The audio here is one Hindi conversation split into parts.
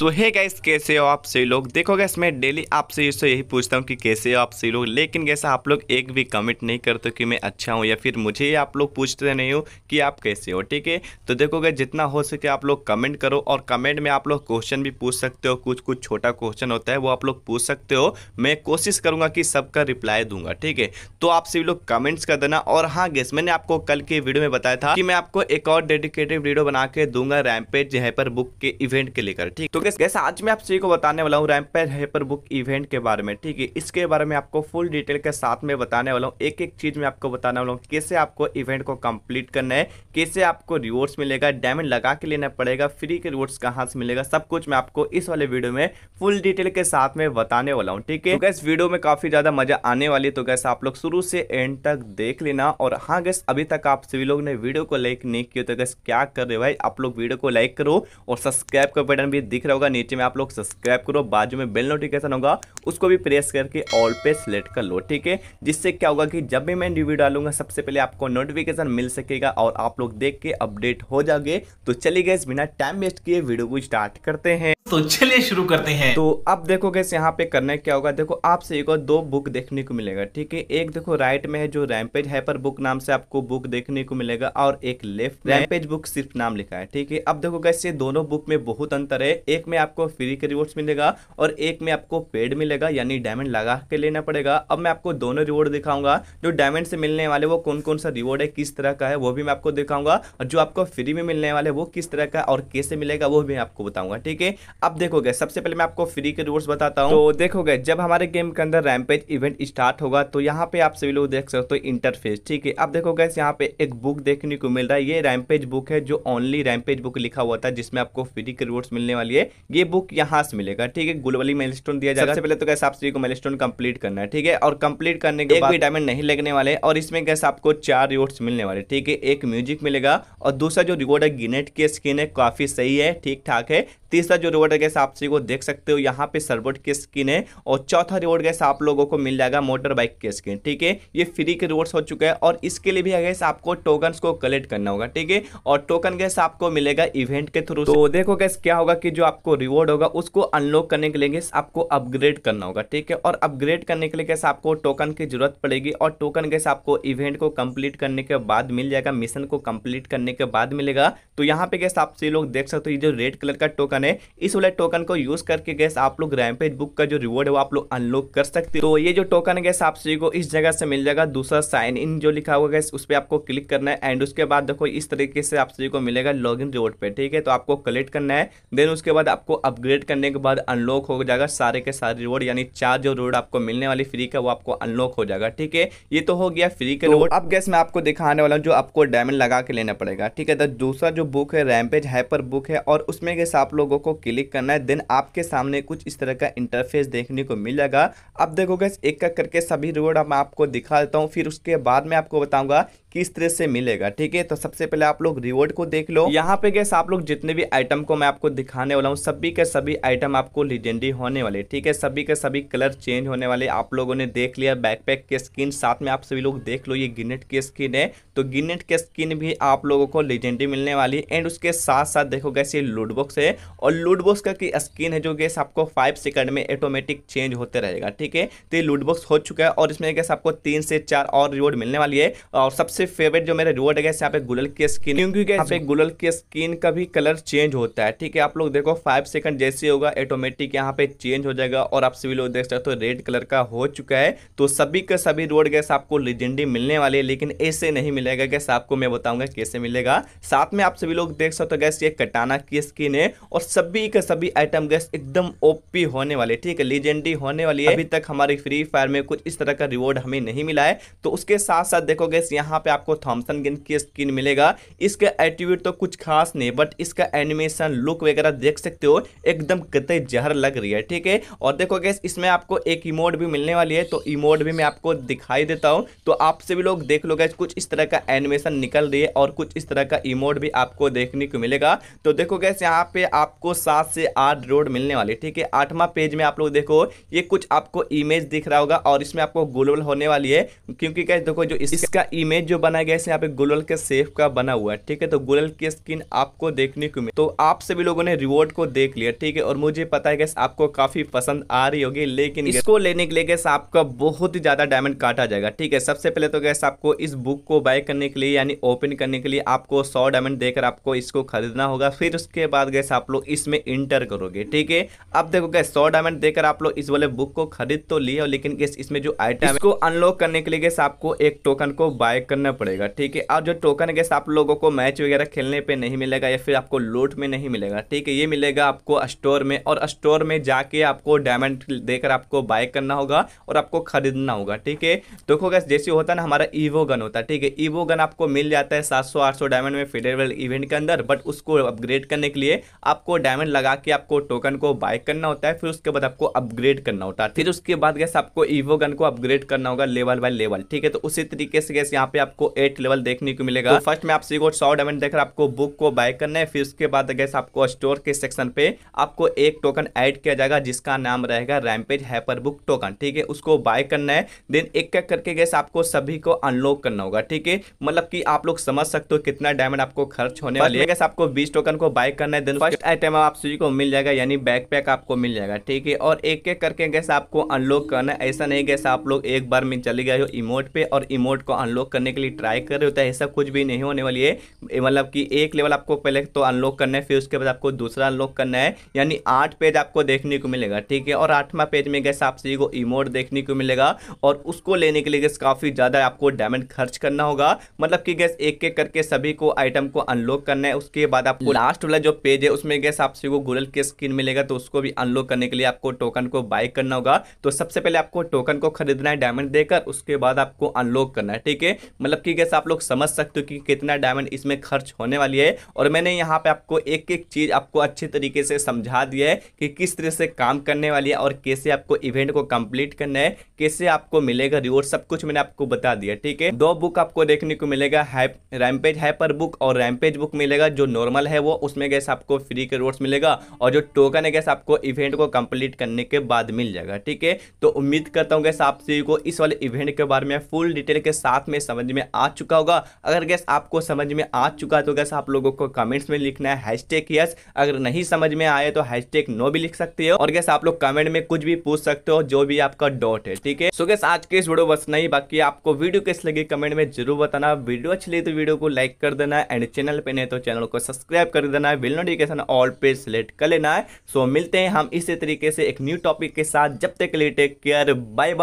सो हे गैस कैसे हो आप सही लोग देखो गैस मैं डेली आपसे से यही पूछता हूँ कि कैसे हो आप सही लोग लेकिन गैस आप लोग एक भी कमेंट नहीं करते कि मैं अच्छा हूँ या फिर मुझे आप लोग पूछते तो नहीं हो कि आप कैसे हो ठीक है तो देखो गैस जितना हो सके आप लोग कमेंट करो और कमेंट में आप लोग क्वेश्चन भी पूछ सकते हो कुछ कुछ छोटा क्वेश्चन होता है वो आप लोग पूछ सकते हो मैं कोशिश करूँगा कि सबका रिप्लाई दूंगा ठीक है तो आप सभी लोग कमेंट्स कर देना और हाँ गैस मैंने आपको कल के वीडियो में बताया था कि मैं आपको एक और डेडिकेटेड वीडियो बना के दूंगा रैमपेज यहाँ पर बुक के इवेंट के लेकर ठीक तो गैस आज मैं आप सभी को बताने वाला हूँ रैम्पर हेपर बुक इवेंट के बारे में ठीक है इसके बारे में आपको फुल डिटेल के साथ में बताने वाला हूँ एक एक चीज में आपको बताने वाला हूँ कैसे आपको इवेंट को कंप्लीट करना है कैसे आपको रिवॉर्ड्स मिलेगा डायमंड लगा के लेना पड़ेगा फ्री के रिवॉर्ड्स कहाँ से मिलेगा सब कुछ मैं आपको इस वाले वीडियो में फुल डिटेल के साथ में बताने वाला हूँ ठीक है तो गैस वीडियो में काफी ज्यादा मजा आने वाली है तो गैस आप लोग शुरू से एंड तक देख लेना और हाँ गैस अभी तक आप सभी लोग ने वीडियो को लाइक नहीं किया तो गैस क्या कर रहे भाई आप लोग वीडियो को लाइक करो और सब्सक्राइब का बटन भी दिख रहा होगा नीचे में आप लोग सब्सक्राइब करो बाजू में बेल नोटिफिकेशन होगा उसको भी प्रेस करके ऑल पे सिलेक्ट कर लो ठीक है जिससे क्या होगा कि जब भी मैं रिव्यू डालूंगा सबसे पहले आपको नोटिफिकेशन मिल सकेगा और आप लोग देख के अपडेट हो जाओगे तो चलिए गए बिना टाइम वेस्ट किए वीडियो को स्टार्ट करते हैं तो चलिए शुरू करते हैं तो अब देखो गैस यहाँ पे करने क्या होगा देखो आपसे एक और दो बुक देखने को मिलेगा ठीक है एक देखो राइट में है जो रैमपेज हैपर बुक नाम से आपको बुक देखने को मिलेगा और एक लेफ्ट रैमपेज बुक सिर्फ नाम लिखा है ठीक है अब देखो गैस ये दोनों बुक में बहुत अंतर है एक में आपको फ्री के रिवॉर्ड मिलेगा और एक में आपको पेड मिलेगा यानी डायमंड लगा के लेना पड़ेगा अब मैं आपको दोनों रिवॉर्ड दिखाऊंगा जो डायमंड से मिलने वाले वो कौन कौन सा रिवॉर्ड है किस तरह का है वो भी मैं आपको दिखाऊंगा और जो आपको फ्री में मिलने वाले वो किस तरह का और कैसे मिलेगा वो भी आपको बताऊंगा ठीक है अब देखोगे सबसे पहले मैं आपको फ्री के रूल्स बताता हूँ तो देखोगे जब हमारे गेम के अंदर रैमपेज इवेंट स्टार्ट होगा तो यहाँ पे आप सभी लोग देख सकते हो इंटरफेस तो ठीक है अब देखोगे यहाँ पे एक बुक देखने को मिल रहा है ये रैमपेज बुक है जो ओनली रैमपेज बुक लिखा हुआ था जिसमें आपको फ्री के रूल्स मिलने वाली है ये बुक यहाँ से मिलेगा ठीक है गुलवली मेल दिया जाएगा सबसे पहले तो कैसे आप सभी को मेल कंप्लीट करना है ठीक है और कंप्लीट करने के बाद डायमंड नहीं लगने वाले और इसमें कैसे आपको चार रिवॉर्ड्स मिलने वाले ठीक है एक म्यूजिक मिलेगा और दूसरा जो रिवॉर्ड है गिनेट की स्किन है काफी सही है ठीक ठाक है तीसरा जो रिवॉर्ड गैस आप सभी को देख सकते हो यहाँ पे सर्वोट की स्किन है और चौथा रिवॉर्ड गैस आप लोगों को मिल जाएगा मोटर बाइक की स्किन ठीक है ये फ्री के रिवॉर्ड्स हो चुके हैं और इसके लिए भी गैस आपको टोकन को कलेक्ट करना होगा ठीक है और टोकन गैस आपको मिलेगा इवेंट के थ्रू तो देखो गैस क्या होगा कि जो आपको रिवॉर्ड होगा उसको अनलॉक करने के लिए गैस आपको अपग्रेड करना होगा ठीक है और अपग्रेड करने के लिए गैस आपको टोकन की जरूरत पड़ेगी और टोकन गैस आपको इवेंट को कंप्लीट करने के बाद मिल जाएगा मिशन को कंप्लीट करने के बाद मिलेगा तो यहाँ पे गैस आप सभी लोग देख सकते हो ये जो रेड कलर का टोकन टोकन है इस वाले टोकन को यूज करके गैस आप लोग रैमपेज बुक का जो रिवॉर्ड है वो आप लोग अनलॉक कर सकते हो तो ये जो टोकन है गैस आप सभी को इस जगह से मिल जाएगा दूसरा साइन इन जो लिखा हुआ गैस उस पर आपको क्लिक करना है एंड उसके बाद देखो इस तरीके से आप सभी को मिलेगा लॉग इन रिवॉर्ड पे ठीक है तो आपको कलेक्ट करना है देन उसके बाद आपको अपग्रेड करने के बाद अनलॉक हो जाएगा सारे के सारे रिवॉर्ड यानी चार जो रिवॉर्ड आपको मिलने वाली फ्री का वो आपको अनलॉक हो जाएगा ठीक है ये तो हो गया फ्री का रिवॉर्ड तो अब गैस मैं आपको दिखाने वाला हूँ जो आपको डायमंड लगा के लेना पड़ेगा ठीक है तो दूसरा जो बुक है रैमपेज हाइपर बुक है और उसमें गैस आप लोग लोगो को क्लिक करना है देन आपके सामने कुछ इस तरह का इंटरफेस देखने को मिल जाएगा अब देखोगे एक एक करके सभी रिवॉर्ड अब आपको दिखा देता हूँ फिर उसके बाद में आपको बताऊंगा किस तरह से मिलेगा ठीक है तो सबसे पहले आप लोग रिवॉर्ड को देख लो यहाँ पे गैस आप लोग जितने भी आइटम को मैं आपको दिखाने वाला हूँ सभी के सभी आइटम आपको लीजेंडरी होने वाले ठीक है सभी के सभी कलर चेंज होने वाले आप लोगों ने देख लिया बैकपैक के स्किन साथ में आप सभी लोग देख लो ये गिनेट की स्किन है तो गिनेट के स्किन भी आप लोगों को लीजेंडरी मिलने वाली एंड उसके साथ साथ देखो गैस ये लूडबॉक्स है और लूडबॉक्स का की स्क्रीन है जो गैस आपको फाइव सेकंड में ऑटोमेटिक चेंज होते रहेगा ठीक है तो ये लूडबॉक्स हो चुका है और इसमें गैस आपको तीन से चार और रिवॉर्ड मिलने वाली है और सबसे फेवरेट जो मेरे रिवॉर्ड है गैस यहाँ पे गुलल की स्क्रीन क्योंकि यहाँ पे हाँ। गुलल की स्क्रीन का भी कलर चेंज होता है ठीक है आप लोग देखो फाइव सेकंड जैसे होगा ऑटोमेटिक यहाँ पे चेंज हो जाएगा और आप सभी लोग देख सकते हो रेड तो कलर का हो चुका है तो सभी का सभी रोड गैस आपको लेजेंडरी मिलने वाली है लेकिन ऐसे नहीं मिलेगा गैस आपको मैं बताऊंगा कैसे मिलेगा साथ में आप सभी लोग देख सकते हो गैस तो ये कटाना की स्किन है और सभी के सभी आइटम गैस एकदम ओपी होने वाले ठीक है लीजेंडी होने वाली है अभी तक हमारे फ्री फायर में कुछ इस तरह का रिवॉर्ड हमें नहीं मिला है तो उसके साथ साथ देखो गैस यहाँ पे आपको थॉम्सन गेंद की स्किन मिलेगा इसका एटीट्यूड तो कुछ खास नहीं बट इसका एनिमेशन लुक वगैरह देख सकते हो एकदम कतई जहर लग रही है ठीक है और देखो गैस इसमें आपको एक इमोड भी मिलने वाली है तो इमोड भी मैं आपको दिखाई देता हूँ तो आपसे भी लोग देख लो गैस कुछ इस तरह का एनिमेशन निकल रही है और कुछ इस तरह का इमोड भी आपको देखने को मिलेगा तो देखो गैस यहाँ पे आप आपको सात से आठ रोड मिलने वाले ठीक है आठवां पेज में आप लोग देखो ये कुछ आपको इमेज दिख रहा होगा और इसमें आपको ग्लोबल होने वाली है क्योंकि क्या देखो जो इसका इमेज जो बनाया गया है यहाँ पे ग्लोबल के सेफ का बना हुआ है ठीक है तो ग्लोबल की स्किन आपको देखने को मिले तो आप सभी लोगों ने रिवॉर्ड को देख लिया ठीक है और मुझे पता है आपको काफी पसंद आ रही होगी लेकिन इसको लेने के लिए गैस आपका बहुत ही ज्यादा डायमंड काटा जाएगा ठीक है सबसे पहले तो गैस आपको इस बुक को बाय करने के लिए यानी ओपन करने के लिए आपको सौ डायमंड देकर आपको इसको खरीदना होगा फिर उसके बाद गैस आप लोग इसमें इंटर करोगे ठीक है अब देखो क्या सौ डायमंड देकर आप लोग इस वाले बुक को खरीद तो लिए लेकिन इसमें जो आइटम को अनलॉक करने के लिए गैस आपको एक टोकन को बाय करना पड़ेगा ठीक है और जो टोकन गैस आप लोगों को मैच वगैरह खेलने पर नहीं मिलेगा या फिर आपको लूट में नहीं मिलेगा ठीक है ये मिलेगा आपको स्टोर में और स्टोर में जाके आपको डायमंड देकर आपको बाय करना होगा और आपको खरीदना होगा ठीक है देखो गैस जैसे होता है ना हमारा ईवो गन होता है ठीक है ईवो गन आपको मिल जाता है सात सौ आठ सौ डायमंड में फेडरवेल इवेंट के अंदर बट उसको अपग्रेड करने के लिए आपको आपको डायमंड लगा के आपको टोकन को बाय करना होता है फिर उसके बाद आपको अपग्रेड करना होता है फिर उसके बाद गैस आपको ईवो गन को अपग्रेड करना होगा लेवल बाय लेवल ठीक है तो उसी तरीके से गैस यहाँ पे आपको एट लेवल देखने को मिलेगा तो फर्स्ट में आप सीखो सौ डायमंड देकर आपको बुक को बाय करना है फिर उसके बाद गैस आपको स्टोर के सेक्शन पे आपको एक टोकन एड किया जाएगा जिसका नाम रहेगा रैमपेज हैपर बुक टोकन ठीक है उसको बाय करना है देन एक एक करके गैस आपको सभी को अनलॉक करना होगा ठीक है मतलब की आप लोग समझ सकते हो कितना डायमंड आपको खर्च होने वाले गैस आपको बीस टोकन को बाय करना है आइटम आप सभी को मिल जाएगा यानी बैकपैक आपको मिल जाएगा ठीक है और एक एक करके गैस आपको अनलॉक करना है ऐसा नहीं गैस आप लोग एक बार में चले गए हो इमोट पे और इमोट को अनलॉक करने के लिए ट्राई कर रहे होते तो हैं ऐसा कुछ भी नहीं होने वाली है मतलब कि एक लेवल आपको पहले तो अनलॉक करना है फिर उसके बाद आपको दूसरा अनलॉक करना है यानी आठ पेज आपको देखने को मिलेगा ठीक है और आठवां पेज में गैस आप सभी को इमोट देखने को मिलेगा और उसको लेने के लिए गैस काफ़ी ज़्यादा आपको डायमंड खर्च करना होगा मतलब कि गैस एक एक करके सभी को आइटम को अनलॉक करना है उसके बाद आपको लास्ट वाला जो पेज है उसमें गैस केस आप को गूगल के स्क्रीन मिलेगा तो उसको भी अनलॉक करने के लिए आपको टोकन को बाय करना होगा तो सबसे पहले आपको टोकन को खरीदना है डायमंड देकर उसके बाद आपको अनलॉक करना है ठीक है मतलब कि कैसे आप लोग समझ सकते हो कि कितना डायमंड इसमें खर्च होने वाली है और मैंने यहाँ पे आपको एक एक चीज़ आपको अच्छे तरीके से समझा दिया है कि किस तरह से काम करने वाली है और कैसे आपको इवेंट को कंप्लीट करना है कैसे आपको मिलेगा रिवॉर्ड सब कुछ मैंने आपको बता दिया ठीक है दो बुक आपको देखने को मिलेगा रैमपेज हाइपर बुक और रैमपेज बुक मिलेगा जो नॉर्मल है वो उसमें गैस आपको फ्री कर रिवॉर्ड्स मिलेगा और जो टोकन है गैस आपको इवेंट को कंप्लीट करने के बाद मिल जाएगा ठीक है तो उम्मीद करता हूँ गैस आप सभी को इस वाले इवेंट के बारे में फुल डिटेल के साथ में समझ में आ चुका होगा अगर गैस आपको समझ में आ चुका है तो गैस आप लोगों को कमेंट्स में लिखना है हैशटैग यस अगर नहीं समझ में आए तो हैशटैग नो भी लिख सकते हो और गैस आप लोग कमेंट में कुछ भी पूछ सकते हो जो भी आपका डॉट है ठीक है सो गैस आज के इस वीडियो बस नहीं बाकी आपको वीडियो कैसे लगी कमेंट में जरूर बताना वीडियो अच्छी लगी तो वीडियो को लाइक कर देना एंड चैनल पे नहीं तो चैनल को सब्सक्राइब कर देना बिल नोटिफिकेशन ऑल ऑल पे सेलेक्ट कर लेना है सो मिलते हैं हम इसी तरीके से एक न्यू टॉपिक के साथ जब तक के लिए टेक केयर बाय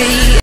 बाय